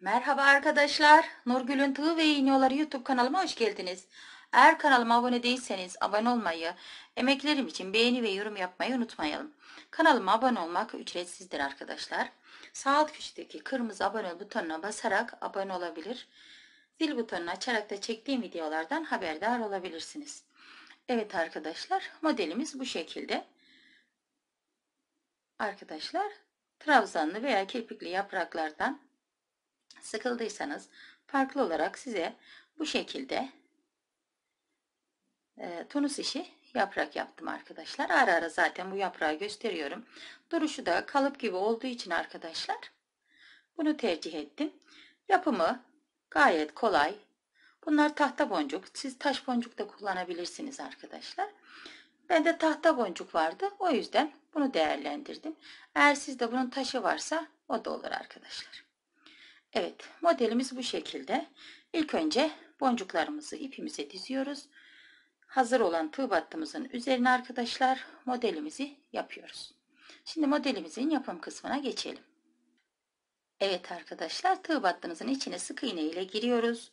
Merhaba arkadaşlar. Nurgül'ün Tığ ve İğniyorları YouTube kanalıma hoş geldiniz. Eğer kanalıma abone değilseniz abone olmayı, emeklerim için beğeni ve yorum yapmayı unutmayalım. Kanalıma abone olmak ücretsizdir arkadaşlar. Sağ alt köşedeki kırmızı abone butonuna basarak abone olabilir. Zil butonunu açarak da çektiğim videolardan haberdar olabilirsiniz. Evet arkadaşlar modelimiz bu şekilde. Arkadaşlar trabzanlı veya kirpikli yapraklardan Sıkıldıysanız farklı olarak size bu şekilde e, tunus işi yaprak yaptım arkadaşlar. Ara ara zaten bu yaprağı gösteriyorum. Duruşu da kalıp gibi olduğu için arkadaşlar bunu tercih ettim. Yapımı gayet kolay. Bunlar tahta boncuk. Siz taş boncuk da kullanabilirsiniz arkadaşlar. Bende tahta boncuk vardı. O yüzden bunu değerlendirdim. Eğer sizde bunun taşı varsa o da olur arkadaşlar. Evet modelimiz bu şekilde. İlk önce boncuklarımızı ipimize diziyoruz. Hazır olan tığ battımızın üzerine arkadaşlar modelimizi yapıyoruz. Şimdi modelimizin yapım kısmına geçelim. Evet arkadaşlar tığ battımızın içine sık iğne ile giriyoruz.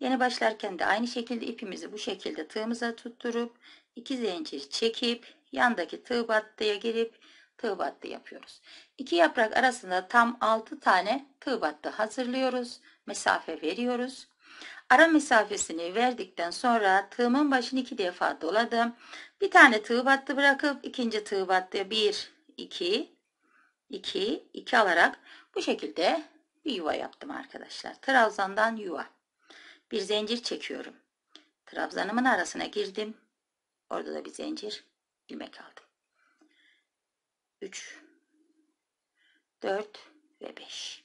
Yeni başlarken de aynı şekilde ipimizi bu şekilde tığımıza tutturup iki zincir çekip yandaki tığ battıya girip tığ battı yapıyoruz. İki yaprak arasında tam 6 tane tığ battı hazırlıyoruz. Mesafe veriyoruz. Ara mesafesini verdikten sonra tığımın başını iki defa doladım. Bir tane tığ battı bırakıp ikinci tığ battı 1, 2, 2, 2 alarak bu şekilde bir yuva yaptım arkadaşlar. Trabzandan yuva. Bir zincir çekiyorum. Trabzanımın arasına girdim. Orada da bir zincir ilmek aldım. 3, 4 ve 5.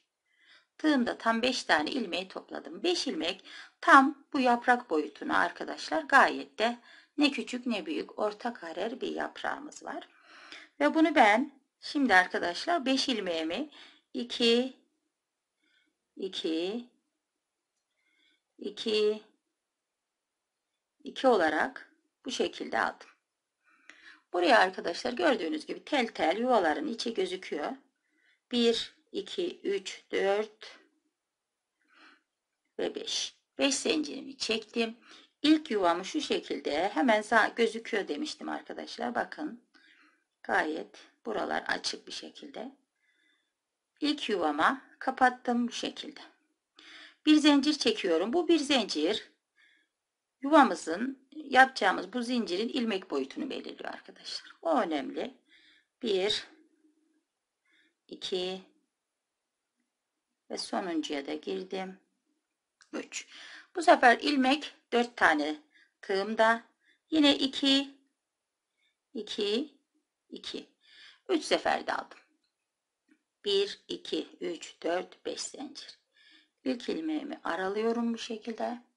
Tığımda tam 5 tane ilmeği topladım. 5 ilmek tam bu yaprak boyutuna arkadaşlar gayet de ne küçük ne büyük orta kare bir yaprağımız var. Ve bunu ben şimdi arkadaşlar 5 ilmeğimi 2 2 2 2 olarak bu şekilde aldım. Buraya arkadaşlar gördüğünüz gibi tel tel yuvaların içi gözüküyor. 1, 2, 3, 4 ve 5. 5 zincirimi çektim. İlk yuvamı şu şekilde hemen sağ gözüküyor demiştim arkadaşlar. Bakın gayet buralar açık bir şekilde. İlk yuvama kapattım bu şekilde. Bir zincir çekiyorum. Bu bir zincir Yuvamızın yapacağımız bu zincirin ilmek boyutunu belirliyor arkadaşlar. O önemli. 1 2 ve sonuncuya da girdim. 3. Bu sefer ilmek 4 tane tığımda. Yine 2 2 2 3 seferde aldım. 1 2 3 4 5 zincir. İlk ilmeğimi aralıyorum bu şekilde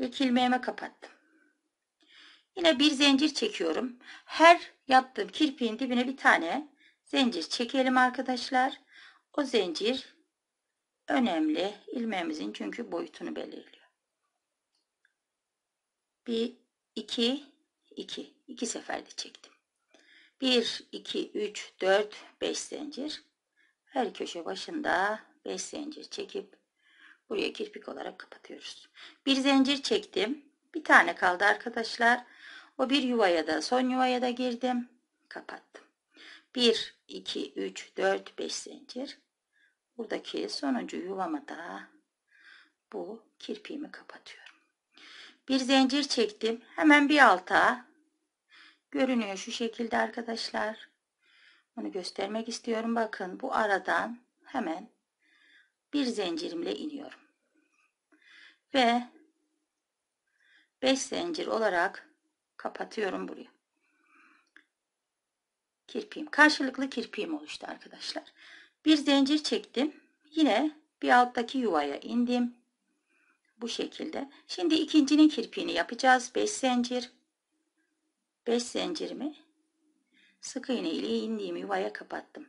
ilk ilmeğime kapattım. Yine bir zincir çekiyorum. Her yaptığım kirpiğin dibine bir tane zincir çekelim arkadaşlar. O zincir önemli. ilmeğimizin çünkü boyutunu belirliyor. Bir, iki, iki. iki seferde çektim. Bir, iki, üç, dört, beş zincir. Her köşe başında beş zincir çekip Buraya kirpik olarak kapatıyoruz. Bir zincir çektim. Bir tane kaldı arkadaşlar. O bir yuvaya da son yuvaya da girdim. Kapattım. 1, 2, 3, 4, 5 zincir. Buradaki sonuncu yuvama da bu kirpiğimi kapatıyorum. Bir zincir çektim. Hemen bir alta. Görünüyor şu şekilde arkadaşlar. Bunu göstermek istiyorum. Bakın bu aradan hemen bir zincirimle iniyorum. Ve 5 zincir olarak kapatıyorum burayı. Kirpiğim. Karşılıklı kirpiğim oluştu arkadaşlar. Bir zincir çektim. Yine bir alttaki yuvaya indim. Bu şekilde. Şimdi ikincinin kirpiğini yapacağız. 5 zincir. 5 zincirimi sık iğne ile indiğim yuvaya kapattım.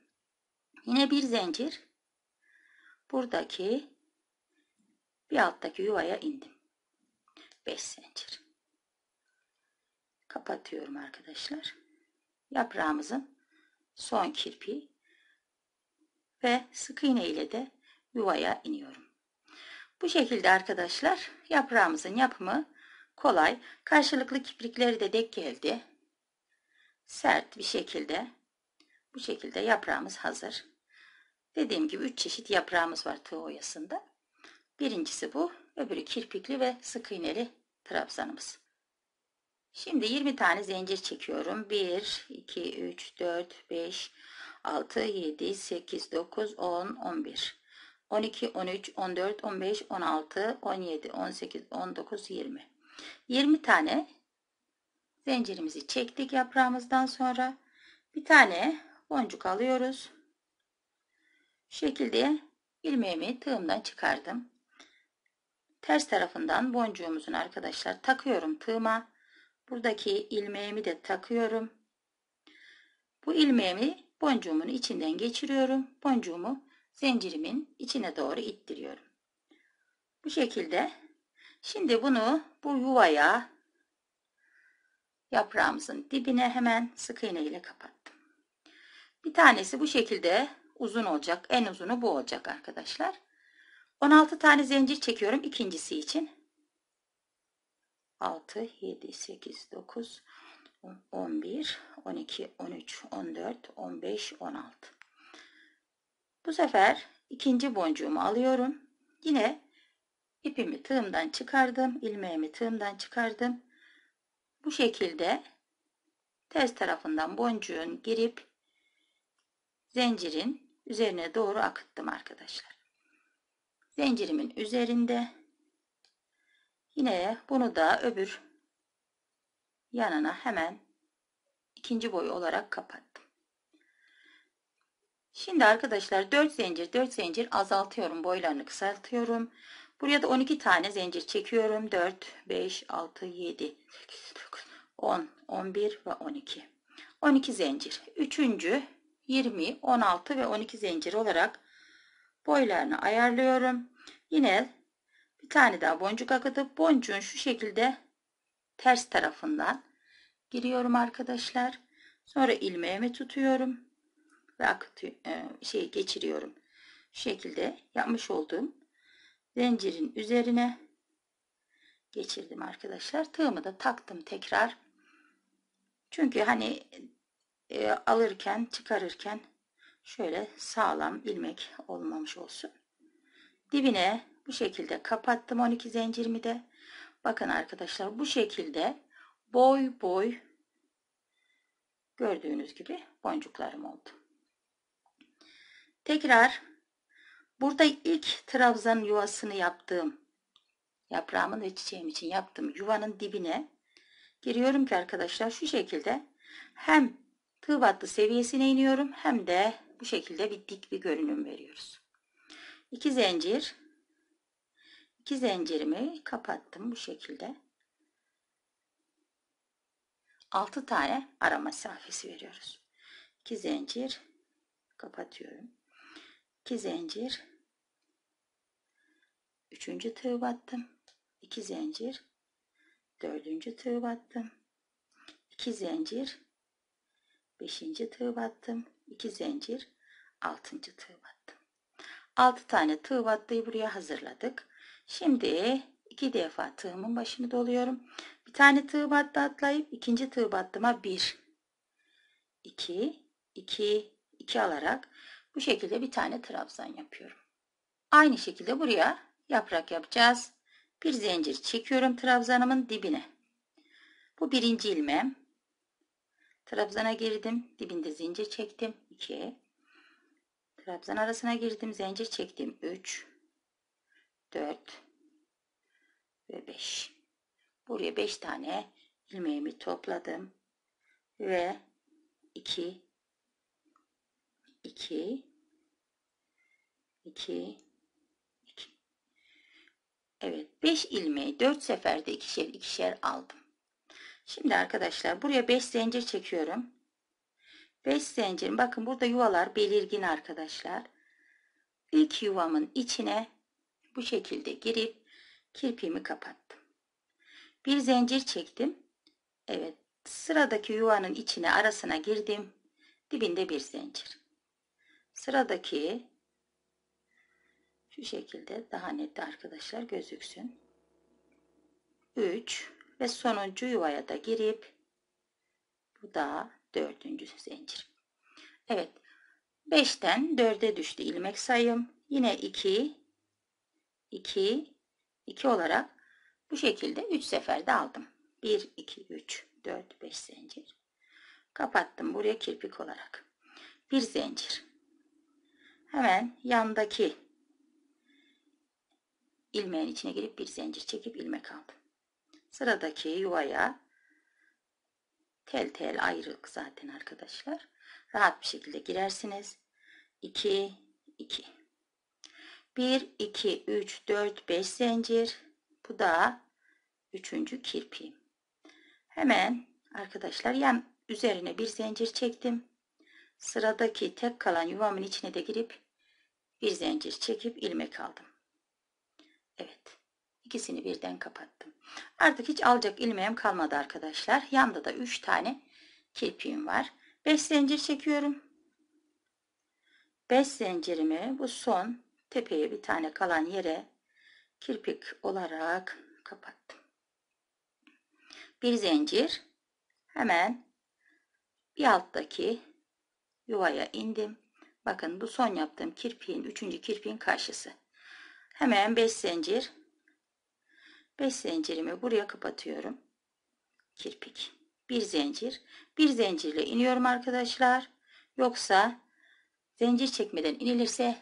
Yine bir zincir buradaki bir alttaki yuvaya indim. 5 zincir. Kapatıyorum arkadaşlar. Yaprağımızın son kirpi ve sık iğne ile de yuvaya iniyorum. Bu şekilde arkadaşlar yaprağımızın yapımı kolay. Karşılıklı kiprikleri de dek geldi. Sert bir şekilde bu şekilde yaprağımız hazır. Dediğim gibi üç çeşit yaprağımız var tığ oyasında. Birincisi bu, öbürü kirpikli ve sık iğneli trabzanımız. Şimdi 20 tane zincir çekiyorum. 1, 2, 3, 4, 5, 6, 7, 8, 9, 10, 11, 12, 13, 14, 15, 16, 17, 18, 19, 20. 20 tane zincirimizi çektik yaprağımızdan sonra. Bir tane boncuk alıyoruz şekilde ilmeğimi tığımdan çıkardım. Ters tarafından boncuğumuzun arkadaşlar takıyorum tığıma. Buradaki ilmeğimi de takıyorum. Bu ilmeğimi boncuğumun içinden geçiriyorum. Boncuğumu zincirimin içine doğru ittiriyorum. Bu şekilde. Şimdi bunu bu yuvaya yaprağımızın dibine hemen sık iğne ile kapattım. Bir tanesi bu şekilde uzun olacak. En uzunu bu olacak arkadaşlar. 16 tane zincir çekiyorum ikincisi için. 6, 7, 8, 9, 11, 12, 13, 14, 15, 16. Bu sefer ikinci boncuğumu alıyorum. Yine ipimi tığımdan çıkardım. ilmeğimi tığımdan çıkardım. Bu şekilde ters tarafından boncuğun girip zincirin üzerine doğru akıttım arkadaşlar. Zincirimin üzerinde yine bunu da öbür yanına hemen ikinci boy olarak kapattım. Şimdi arkadaşlar 4 zincir 4 zincir azaltıyorum boylarını kısaltıyorum. Buraya da 12 tane zincir çekiyorum. 4, 5, 6, 7, 8, 9, 10, 11 ve 12. 12 zincir. Üçüncü 20, 16 ve 12 zincir olarak boylarını ayarlıyorum. Yine bir tane daha boncuk akıtıp boncuğun şu şekilde ters tarafından giriyorum arkadaşlar. Sonra ilmeğimi tutuyorum ve akıtı, e, şey geçiriyorum. Şu şekilde yapmış olduğum zincirin üzerine geçirdim arkadaşlar. Tığımı da taktım tekrar. Çünkü hani e, alırken çıkarırken şöyle sağlam ilmek olmamış olsun. Dibine bu şekilde kapattım 12 zincirimi de. Bakın arkadaşlar bu şekilde boy boy gördüğünüz gibi boncuklarım oldu. Tekrar burada ilk trabzan yuvasını yaptığım yaprağımın ve çiçeğim için yaptığım yuvanın dibine giriyorum ki arkadaşlar şu şekilde hem tığ battı seviyesine iniyorum. Hem de bu şekilde bir dik bir görünüm veriyoruz. 2 zincir. 2 zincirimi kapattım bu şekilde. 6 tane ara mesafesi veriyoruz. 2 zincir kapatıyorum. 2 zincir 3. tığ battım. 2 zincir 4. tığ battım. 2 zincir Beşinci tığ battım. 2 zincir. Altıncı tığ battım. 6 tane tığ battıyı buraya hazırladık. Şimdi iki defa tığımın başını doluyorum. Bir tane tığ battı atlayıp ikinci tığ battıma 1 2 2 2 alarak bu şekilde bir tane trabzan yapıyorum. Aynı şekilde buraya yaprak yapacağız. Bir zincir çekiyorum trabzanımın dibine. Bu birinci ilmeğim. Trabzana girdim. Dibinde zincir çektim. 2. Trabzan arasına girdim. Zincir çektim. 3. 4 ve 5. Buraya 5 tane ilmeğimi topladım. Ve 2 2 2 2 Evet 5 ilmeği 4 seferde ikişer ikişer aldım. Şimdi arkadaşlar buraya 5 zincir çekiyorum. 5 zincirin bakın burada yuvalar belirgin arkadaşlar. İlk yuvamın içine bu şekilde girip kirpimi kapattım. Bir zincir çektim. Evet sıradaki yuvanın içine arasına girdim. Dibinde bir zincir. Sıradaki şu şekilde daha net arkadaşlar gözüksün. 3 ve sonuncu yuvaya da girip bu da dördüncü zincir. Evet 5'ten 4'e düştü ilmek sayım. Yine 2 2 2 olarak bu şekilde 3 seferde aldım. 1 2 3 4 5 zincir. Kapattım buraya kirpik olarak. Bir zincir. Hemen yandaki ilmeğin içine girip bir zincir çekip ilmek aldım. Sıradaki yuvaya tel tel ayrık zaten arkadaşlar. Rahat bir şekilde girersiniz. 2 2 1 2 3 4 5 zincir. Bu da üçüncü kirpiğim. Hemen arkadaşlar yan üzerine bir zincir çektim. Sıradaki tek kalan yuvamın içine de girip bir zincir çekip ilmek aldım. Evet. İkisini birden kapattım. Artık hiç alacak ilmeğim kalmadı arkadaşlar. Yanda da 3 tane kirpiğim var. 5 zincir çekiyorum. 5 zincirimi bu son tepeye bir tane kalan yere kirpik olarak kapattım. Bir zincir hemen bir alttaki yuvaya indim. Bakın bu son yaptığım kirpiğin, üçüncü kirpiğin karşısı. Hemen 5 zincir 5 zincirimi buraya kapatıyorum. Kirpik. Bir zincir. Bir zincirle iniyorum arkadaşlar. Yoksa zincir çekmeden inilirse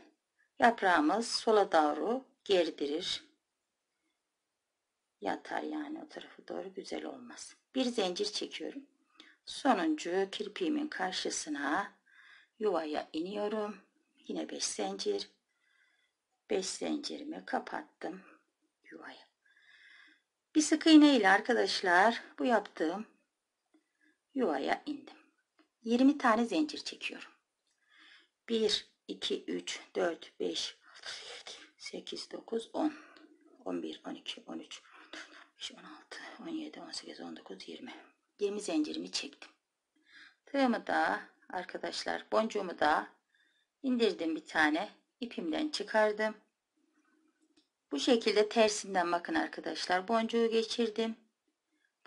yaprağımız sola doğru gerdirir. Yatar yani o tarafı doğru güzel olmaz. Bir zincir çekiyorum. Sonuncu kirpiğimin karşısına yuvaya iniyorum. Yine 5 zincir. 5 zincirimi kapattım. Bir sık iğne ile arkadaşlar bu yaptığım yuvaya indim. 20 tane zincir çekiyorum. 1, 2, 3, 4, 5, 8, 9, 10, 11, 12, 13, 15, 16, 17, 18, 19, 20. 20 zincirimi çektim. Tığımı da arkadaşlar boncuğumu da indirdim bir tane ipimden çıkardım. Bu şekilde tersinden bakın arkadaşlar. Boncuğu geçirdim.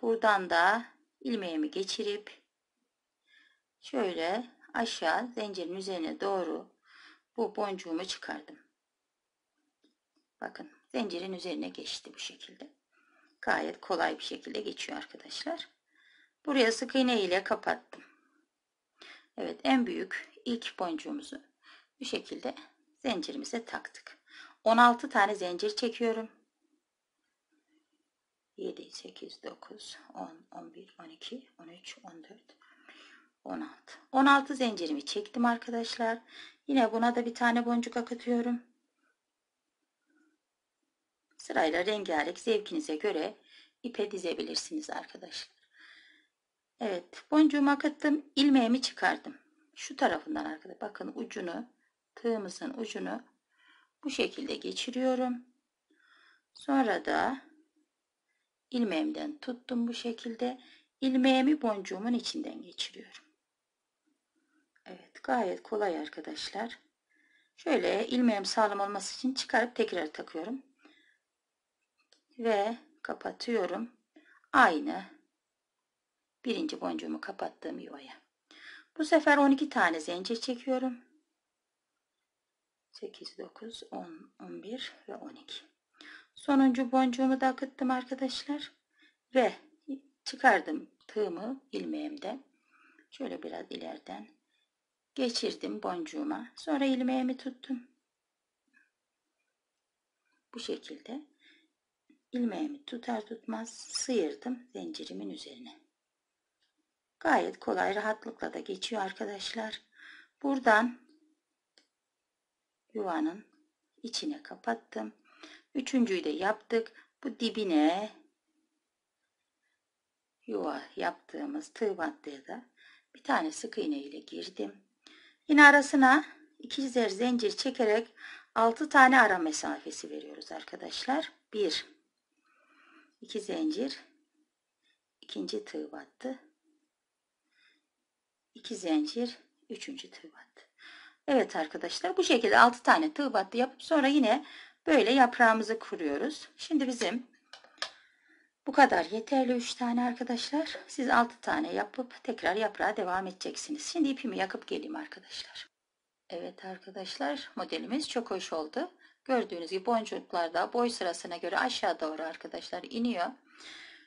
Buradan da ilmeğimi geçirip şöyle aşağı zincirin üzerine doğru bu boncuğumu çıkardım. Bakın zincirin üzerine geçti bu şekilde. Gayet kolay bir şekilde geçiyor arkadaşlar. Buraya sık iğne ile kapattım. Evet en büyük ilk boncuğumuzu bu şekilde zincirimize taktık. 16 tane zincir çekiyorum. 7, 8, 9, 10, 11, 12, 13, 14, 16. 16 zincirimi çektim arkadaşlar. Yine buna da bir tane boncuk akıtıyorum. Sırayla rengarenk zevkinize göre ipe dizebilirsiniz arkadaşlar. Evet boncuğumu akıttım. ilmeğimi çıkardım. Şu tarafından arkadaşlar bakın ucunu tığımızın ucunu bu şekilde geçiriyorum. Sonra da ilmeğimden tuttum bu şekilde. ilmeğimi boncuğumun içinden geçiriyorum. Evet gayet kolay arkadaşlar. Şöyle ilmeğim sağlam olması için çıkarıp tekrar takıyorum. Ve kapatıyorum. Aynı birinci boncuğumu kapattığım yuvaya. Bu sefer 12 tane zincir çekiyorum. 8 9 10 11 ve 12 sonuncu boncuğumu da akıttım arkadaşlar ve çıkardım tığımı ilmeğimde şöyle biraz ileriden geçirdim boncuğuma sonra ilmeğimi tuttum bu şekilde ilmeğimi tutar tutmaz sıyırdım zincirimin üzerine gayet kolay rahatlıkla da geçiyor arkadaşlar buradan yuvanın içine kapattım. Üçüncüyü de yaptık. Bu dibine yuva yaptığımız tığ battaya da bir tane sık iğne ile girdim. Yine arasına iki zer zincir çekerek 6 tane ara mesafesi veriyoruz arkadaşlar. 1 2 zincir ikinci tığ battı. 2 zincir üçüncü tığ battı. Evet arkadaşlar bu şekilde 6 tane tığ battı yapıp sonra yine böyle yaprağımızı kuruyoruz. Şimdi bizim bu kadar yeterli 3 tane arkadaşlar. Siz 6 tane yapıp tekrar yaprağa devam edeceksiniz. Şimdi ipimi yakıp geleyim arkadaşlar. Evet arkadaşlar modelimiz çok hoş oldu. Gördüğünüz gibi boncuklar da boy sırasına göre aşağı doğru arkadaşlar iniyor.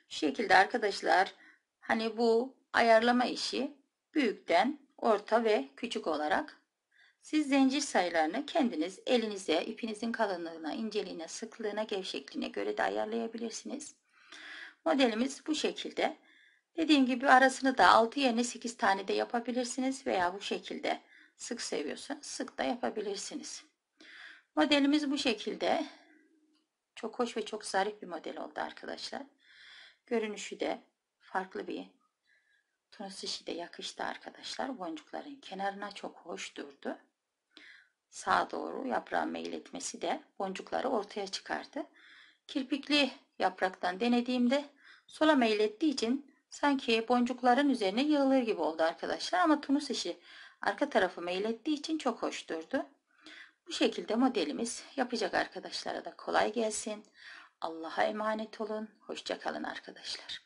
Şu şekilde arkadaşlar hani bu ayarlama işi büyükten orta ve küçük olarak siz zincir sayılarını kendiniz elinize, ipinizin kalınlığına, inceliğine, sıklığına, gevşekliğine göre de ayarlayabilirsiniz. Modelimiz bu şekilde. Dediğim gibi arasını da 6 yerine 8 tane de yapabilirsiniz veya bu şekilde sık seviyorsanız sık da yapabilirsiniz. Modelimiz bu şekilde. Çok hoş ve çok zarif bir model oldu arkadaşlar. Görünüşü de farklı bir tunus işi de yakıştı arkadaşlar. Boncukların kenarına çok hoş durdu sağa doğru yaprağı meyletmesi de boncukları ortaya çıkardı. Kirpikli yapraktan denediğimde sola meylettiği için sanki boncukların üzerine yığılır gibi oldu arkadaşlar ama tunus işi arka tarafı meylettiği için çok hoş durdu. Bu şekilde modelimiz yapacak arkadaşlara da kolay gelsin. Allah'a emanet olun. Hoşçakalın arkadaşlar.